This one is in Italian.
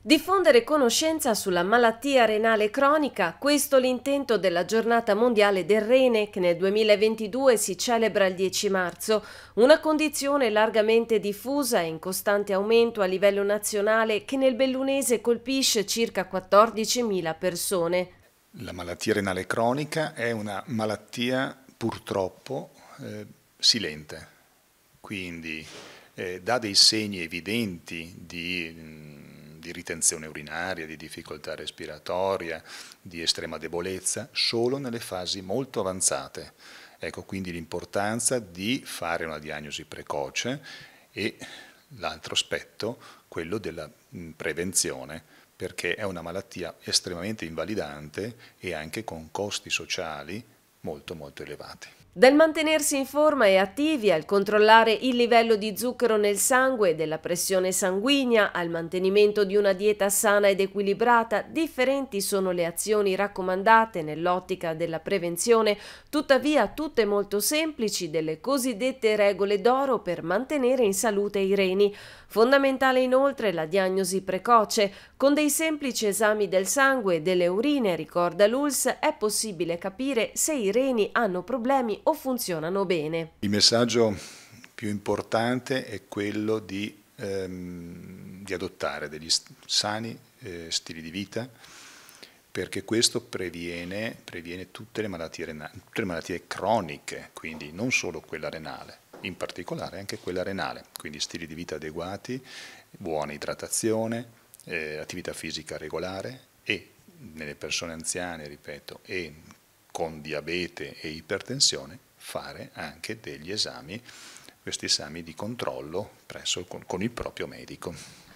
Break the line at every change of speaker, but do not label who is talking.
Diffondere conoscenza sulla malattia renale cronica, questo l'intento della giornata mondiale del rene che nel 2022 si celebra il 10 marzo, una condizione largamente diffusa e in costante aumento a livello nazionale che nel bellunese colpisce circa 14.000 persone. La malattia
renale cronica è una malattia purtroppo eh, silente, quindi eh, dà dei segni evidenti di di ritenzione urinaria, di difficoltà respiratoria, di estrema debolezza, solo nelle fasi molto avanzate. Ecco quindi l'importanza di fare una diagnosi precoce e l'altro aspetto, quello della prevenzione, perché è una malattia estremamente invalidante e anche con costi sociali molto molto elevati.
Dal mantenersi in forma e attivi al controllare il livello di zucchero nel sangue e della pressione sanguigna, al mantenimento di una dieta sana ed equilibrata, differenti sono le azioni raccomandate nell'ottica della prevenzione, tuttavia tutte molto semplici delle cosiddette regole d'oro per mantenere in salute i reni. Fondamentale inoltre la diagnosi precoce, con dei semplici esami del sangue e delle urine, ricorda l'ULS, è possibile capire se i i reni hanno problemi o funzionano bene.
Il messaggio più importante è quello di, ehm, di adottare degli sani eh, stili di vita perché questo previene, previene tutte, le renali, tutte, le malattie croniche, quindi non solo quella renale, in particolare anche quella renale, quindi stili di vita adeguati, buona idratazione, eh, attività fisica regolare e nelle persone anziane, ripeto, e con diabete e ipertensione fare anche degli esami, questi esami di controllo presso, con, con il proprio medico.